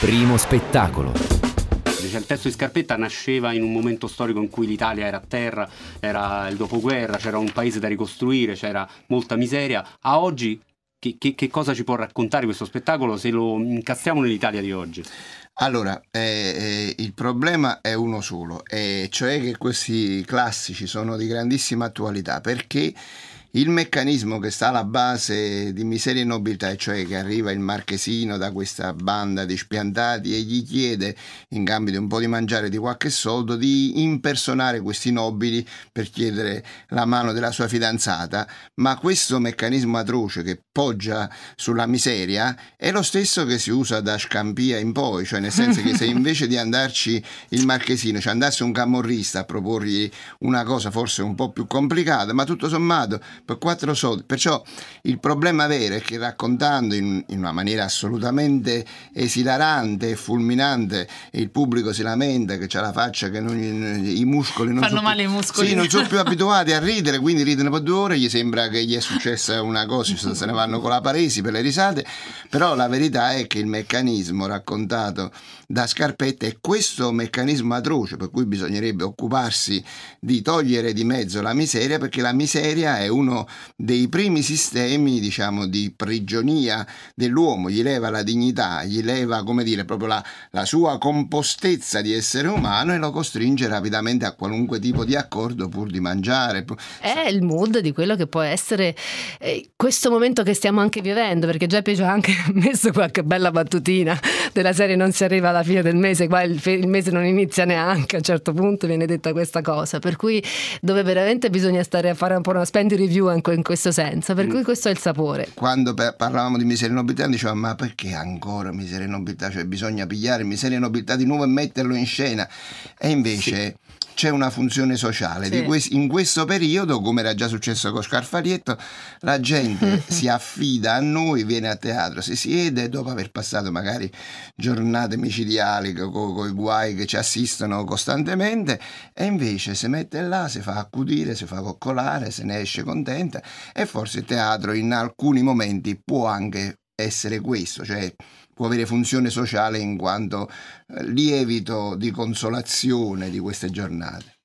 Primo spettacolo. Cioè, il testo di Scarpetta nasceva in un momento storico in cui l'Italia era a terra, era il dopoguerra, c'era un paese da ricostruire, c'era molta miseria. A oggi che, che, che, cosa ci può raccontare questo spettacolo se lo incastriamo nell'Italia di oggi? Allora, eh, eh, il problema è uno solo, eh, cioè che questi classici sono di grandissima attualità perché il meccanismo che sta alla base di miseria e nobiltà, cioè che arriva il marchesino da questa banda di spiantati e gli chiede, in cambio di un po' di mangiare di qualche soldo, di impersonare questi nobili per chiedere la mano della sua fidanzata, ma questo meccanismo atroce che poggia sulla miseria è lo stesso che si usa da Scampia in poi, cioè nel senso che se invece di andarci il marchesino, cioè andasse un camorrista a proporgli una cosa forse un po' più complicata, ma tutto sommato per 4 soldi. Perciò il problema vero è che raccontando in, in una maniera assolutamente esilarante e fulminante e il pubblico si lamenta che c'è la faccia che non, i muscoli non fanno male più, i muscoli. Sì, non sono più abituati a ridere, quindi ridono per due ore, gli sembra che gli è successa una cosa, se ne vanno con la paresi per le risate, però la verità è che il meccanismo raccontato da Scarpetta è questo meccanismo atroce per cui bisognerebbe occuparsi di togliere di mezzo la miseria perché la miseria è uno dei primi sistemi diciamo, di prigionia dell'uomo, gli leva la dignità, gli leva come dire, proprio la, la sua compostezza di essere umano e lo costringe rapidamente a qualunque tipo di accordo pur di mangiare. È il mood di quello che può essere eh, questo momento che stiamo anche vivendo, perché già ci ha anche messo qualche bella battutina della serie non si arriva alla fine del mese, qua il, il mese non inizia neanche, a un certo punto viene detta questa cosa, per cui dove veramente bisogna stare a fare un po' una spend review anche in questo senso, per mm. cui questo è il sapore. Quando parlavamo di miseria e nobiltà dicevamo ma perché ancora miseria e nobiltà, cioè bisogna pigliare miseria e nobiltà di nuovo e metterlo in scena e invece... Sì c'è una funzione sociale. Sì. Que- in questo periodo, come era già successo con Scarfarietto, la gente si affida a noi, viene a teatro, si siede dopo aver passato magari giornate micidiali con co- i guai che ci assistono costantemente e invece si mette là, si fa accudire, si fa coccolare, se ne esce contenta e forse il teatro in alcuni momenti può anche essere questo, cioè può avere funzione sociale in quanto eh, lievito di consolazione di queste giornate.